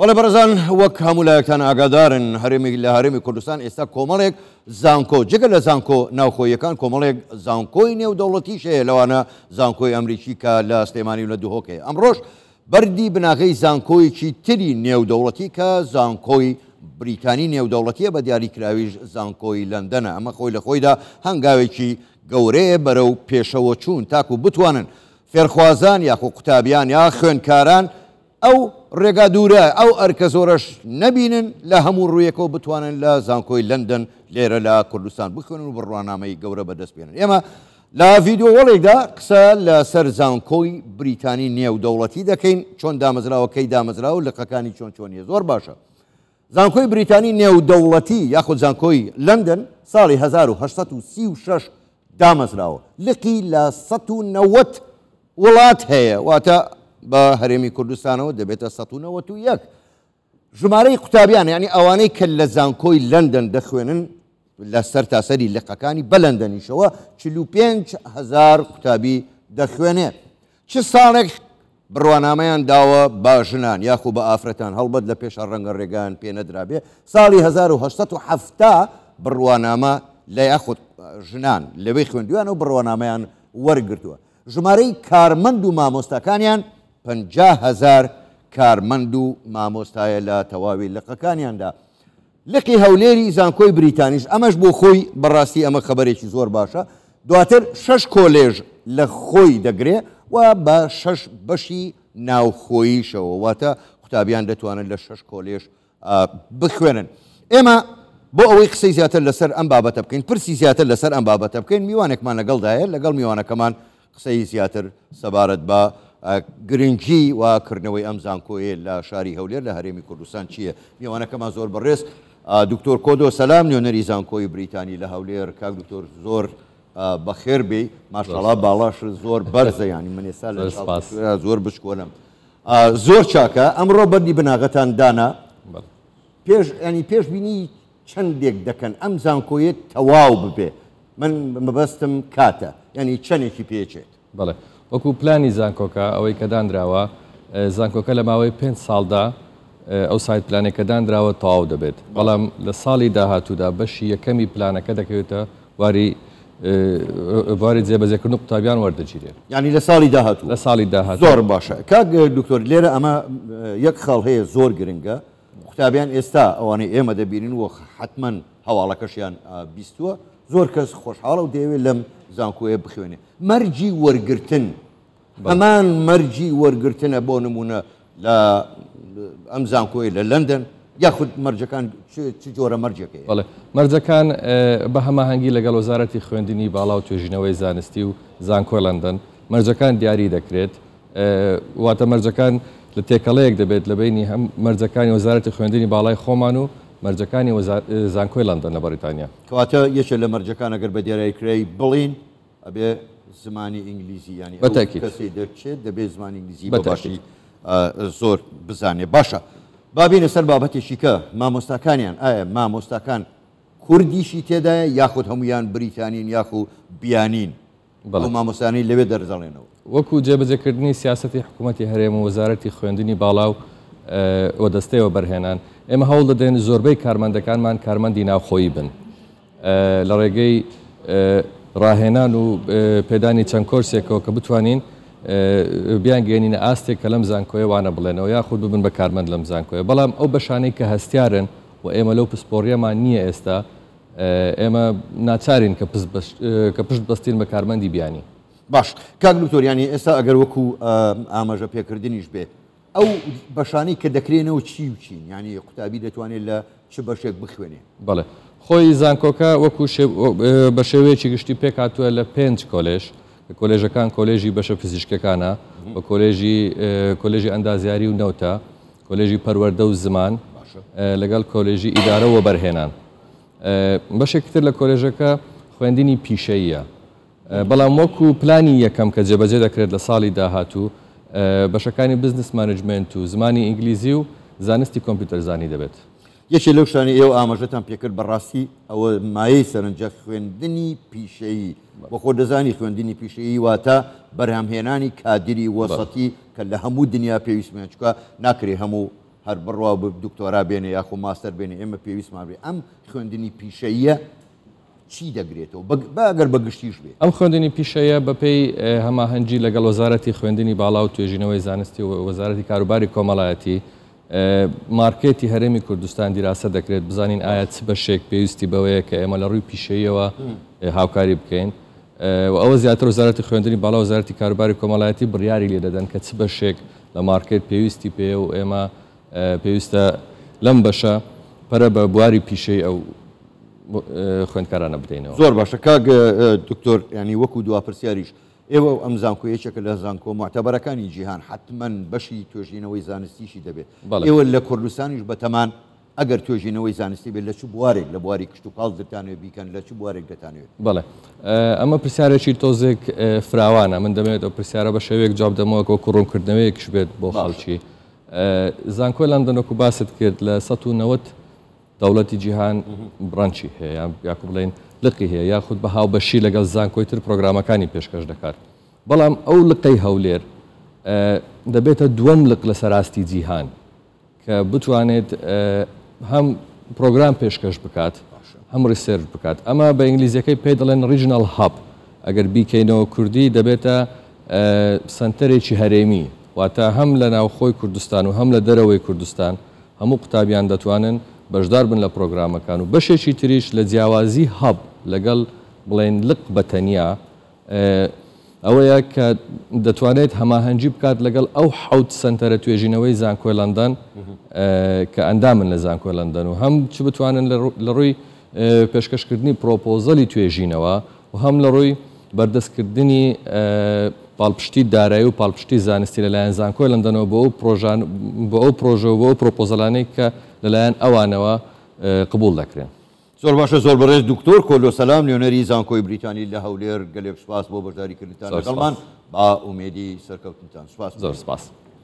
وەڵە بەرزان وەک هەموو لایەکان ئاگادارن هەرێمی لە هەرێمی کوردستان ئێستا کۆمەڵێک زانکۆ جگە لە زانکۆ ناوخۆیەکان کۆمەڵێک زانکۆی نێودەوڵەتی شەیە لەوانە زانکۆی ئەمریکیکە لە سلێمانی و لە دوهۆکەیە ئەمڕۆژ بەردی بناغی زانکۆیەکی تری نێودەوڵەتی کە زانکۆی بریتانی نێودەوڵەتیە بە دیاریکراویش زانکۆی لەندەنە ئەمە خۆی لە خۆیدا هەنگاوێکی گەورەیە بەرەو پێشەوە چوون تاکو بتوانن فێرخوازان یاخۆ قوتابیان یا خوێنکاران ئەو ڕێگا دوورە ئەو ئەرکە زۆرەش نەبینن لە هەموو ڕویەکەەوە بتوانن لە زانکۆی لەندەن لێرە لە کوردستان بخن و بڕوانامەی گەورە بەدەستبێنن ئێمە لا ڤیددیۆوەڵێکدا قسە لە سەر زانکۆی بریتانی نێو دەوڵەتی دەکەین چۆن دامەزراوەکەی دامەزرا و لەقەکانی چۆن چۆنیە زۆر باشە زانکۆی بریتانی نێو دەوڵەتی یاخود زانکۆی لەندەن ساڵی 1936 دامەزراوە لقی لە 190 وڵات هەیە واتە بە هەرێمی کوردستانەوە دەبێتە 1991 ژمارەی قوتابیان ینی ئەوانەی کە لە زانکۆی لەندەن دەخوێنن لە سەر تاسەری لقەکانی بەلەندەنیشەوە 45هزار قوتابی دەخوێنێت چ ساڵێک بڕوانامەیان داوە با ژنان یاخو بە ئافرەتان هەڵبەت لە پێش ڕەنگە ڕێگان پێ نەدرابێ ساڵی 1970 بڕوانامە لە یاخود ژنان لەوەی خوێندویان و بڕوانامەیان وەرگرتووە ژمارەی کارمەند و مامۆستاکانیان هزار کارمەند و مامۆستایە لە تەواوی لەقەکانیاندا لقی هەولێری زانکۆی بریتانیش ئەمەش بۆ خۆی بەڕاستی ئەمە خبرێکی زۆر باشە دواتر شش کۆلێژ لە خۆی دەگرێ و بە شش بەشی ناوخۆیشەوە واتە قوتابیان دەتوانن لە شش کۆلێژ بخوێنن ئێمە بۆ ئەوەی قسەی زیاتر لەسەر ئەم بابەتە بکەین پرسی زیاتر لەسەر ئەم بابەتە بکەین میوانێکمان لەگەڵدایە لەگەڵ میوانەکەمان قسەی زیاتر سەبارەت بە گرنگی واکردنەوەی ئەم زانکۆیە لە شاری هەولێر لە هەرێمی کوردستان چییە میوانەکەمان زۆر بڕێز دکتۆر کۆدۆ سەسلام نوێنەری زانکۆی بریتانی لە هەولێر کاک دکتۆر زۆر بەخێر بێ ماشاڵا باڵاش زۆر بەرزە ینی من ێستا لە زۆر بشکۆنم زۆر چاکە ئەمڕۆ بەردی بناغەتان دانا پێش ئەنی پێشبینی چەندێک دەکەن ئەم زانکۆیت تەواو ببێ من مەبەستم کاتە ینی چەندێکی پێچێت بڵێ. وەکو پلانی زانکۆکە ئەوەی کە دانراوە زانکۆکە لە ماوەی پێ ساڵدا ئەو سایت پلانێکە دانراوە تەواو دەبێت بەڵام لە ساڵی داهاتوودا بەشی یەکەمی پلانەکە دەکەوێتە واری واری جێبەجێکردن و قوتابیان وەردەگیرێت ینی لە ساڵی داهاتوو لە ساڵی داهات زۆر باشە کاک دکتۆر لێرە ئەمە یەک خاڵ هەیە زۆر گرنگە قوتابیان ئێستا ئەوانەی ئێمە دەبینین وە حتمما هەواڵەکەشیان بیستووە زۆر کەس خۆشحاڵە و دەیەوێت لەم زانکۆیە بخوێنێ مەرجی وەرگتن ئەمان مەرجی وەرگتنە بۆ نمونە لە ئەم زانکۆی لە لەندەن یاخود مەرجەکان چ جۆرە مەرجەکەی بەڵێ مەرجەکان بە هەماهنگگی لەگەڵ وەزارەتی خوێندنی باڵاو توێژینەوەی زانستی و زانکۆ لەندەن مەرجەکان دیاری دەکرێت واتە مەرجەکان لە تێکەڵەیەک دەبێت لە بینی هەم مەرجەکانی وەزارەتی خوێندنی باڵای خۆمان و مەرجەکانی زانکۆی لەندەن لە بەریتانیا کەواتە یەکێ لە مەرجەکان ئەگەر بە دیێرایکری بڵین ئەبێ زمانی ئینگلیزی ینی کەسی دەرچێت دەبێت زمانی ئینگلیزی بەتاشی زۆر بزانێ باشە بابینە سەر بابەتێکی کە مامۆستاکانیان ئایا مامۆستاکان کوردیشی تێدایە یاخود هەمویان بریتانین یاخو بیانین بەڵ مامۆستانی لەوێ دەرزەڵێنەوە وەکو جێبەجێکردنی سیاستی حکوومەتتی هەرێم و وەزارەتی خوێندنی باڵاو و دەستەوە بەرهێنان ئێمە هەوڵ دەدەێن زۆربەی کارمەندەکانمان کارمەندی ناوخۆی بن لە ڕێگەی ڕاهێنان و پێدانی چەند کۆرسێکەوە کە بتوانین بیان گەێنینە ئاستێک کە لەم زانکۆی وانە بڵێنەوە یاخود ببن بە کارمەند لەم زانکۆی بەڵام ئەو بەشانەی کە هەستیارن و ئێمە لەو پسپۆریەمان نییە ئێستا ئێمە ناچارین کە پشت بەستین بە کارمەندی بیانی باش کاک دکتۆریانی ئێستا ئەگەر وەکو ئاماژە پێکردنیش بێت ئەو بەشانی کە دەکرێنەوە چی وچین ینی قوتابی دەتوانێت لە چ بەشێک بخوێنێ بڵێ خۆی زانکۆکە وەکو بە شێوەیەکی گشتی پێک هاتووە لە پێنج کۆلێژ کۆلێژەکان کۆلێژی بەشە پزیشکەکانە بە کۆلێژی کۆلێژی ئەندازیاری و نەوتە کۆلێژی پەروەەردە و زمان لەگەڵ کۆلێژی ئیدارەوە بەرهێنان بەشێکتر لە کۆلێژەکە خوێندنی پیشەیە بەڵام وەکو پلانی یەکەم کە جێبەجێ دەکرێت لە ساڵی داهاتوو بەشەکانی بزنس مانجمنت و زمانی ئینگلیزی و زانستی کۆمپیوتەرزانی دەبێت. یەکی لەو شانی ئێوە ئاماژەتان پێکرد بەڕاستی ئەوە مایەی سەرنجە خوێندنی پیشەیی بە خۆ دەزانی خوێندنی پیشەیی واتە بەرهەمهێنانی کادری وەسەتی کە لە هەموو دنیا پێویستمان چکە ناکرێ هەموو هەر بڕوا دکتۆرا بێنێ یاخۆ ماستەر بێنێ ئێمە پێویستمان بێ ئەم خوێندنی پیشەیە چی دەگرێتەوە باگەر بەگشتیش بێت ئەم خوێندنی پیشەیە بەپی هەماهەنگی لەگەڵ وەزارەتی خوێندنی باڵا و توێژینەوەی زانستی و وەزارەتی کاروباری کۆمەڵایەتی مارکێتی هەرێمی کوردستان دیراسە دەکرێت بزانین ئایا چ بەشێک پێویستی بەوەیە کە ئێمە لە ڕووی پیشەیەوە هاوکاری بکەین و ئەوە زیاتر وەزارەتی خوێندنی باڵا وەزارەتی کاروباری کۆمەڵایەتی بڕیاری لێ دەدەن کە چ بەشێک لە مارکێت پێویستی پێ و ئێمە پێویستە لەم بەشە پەرە بە بواری پیشەی ئەو خوێندکارانە بدەینەوە زۆر باشە کاگ دکتۆر ینی وەکو دواپرسیاریش ئێوە ئەم زانکۆ یەکێکە لە زانکۆ معتەبەرەکانی جیهان حتمما بەشی توێژینەوەی زانستیشی دەبێت ئێوە لە کوردستانیش بەتەمان ئەگەر توێژینەوەی زانستی بێت لە چ بوارێک لە بواری کشت و پاڵ دەتانوێت بیکەن لە چ بوارێک دەتانوێت بڵێ ئەمە پرسیارێکی تۆزێک فراوانە من دەمێت ئەو پرسیارە بە شەوێک جاب دەمەوەکەوە کوڕۆنکردنەوەیەکش بێت بۆ خەڵکی زانکۆی لەندەنەکو باست کرد لە 1990 دەوڵەتی جیهان برانچی هەیە یاکو بڵێن لقی هەیە یاخود بە هاوبەشی لەگەڵ زان کۆیتر پرۆگرامەکانی پێشکەش دەکات بەڵام ئەو لقەی هەولێر دەبێتە دووەم لق لە سەراستی جیهان کە بتوانێت هەم پرۆگرام پێشکەش بکات هەم ریسێر بکات ئەمە بە ئینگلیزیەکەی پێ دەڵێن ریژنال هاب ئەگەر بیکەینەوە کوردی دەبێتە سنتەرێکی هەرێمی واتە هەم لە ناوخۆی کوردستان و هەم لە دەرەوەی کوردستان هەموو قوتابیان دەتوانن بەشدار بن لە پرۆگرامەکان و بەشێکی تریش لە جیاوازی هەب لەگەڵ بڵێن لق بەتەنیا ئەوەیە کە دەتوانێت هەماهەنگی بکات لەگەڵ ئەو حوت سنتەرە توێژینەوەی زانکۆلندان کە ئەندامن لە زانکۆلندن و هەم چ بتوانن لە ڕووی پێشکەشکردنی پرۆپۆزەلی توێژینەوە و هەم لە ڕووی بەردەستکردنی پاڵپشتی دارایی و پاڵپشتی زانستی لەلایەن زانکۆی لەندەنەوە بۆ بۆ ئەو پرۆژەوە بۆ پرۆپۆزەلانەی کە لەلایەن ئەوانەوە قبول دەکرێن. زۆر باشە زۆر بەڕێز دکتۆر کۆلۆ سەسلام لێنەری زانکۆی بریتانی لە هەولێر گەلێک سپاس بۆ بەشداریکردتان لەگەڵمان با ئومێدی سەرکەوتنتان سپاس زۆر سپاس.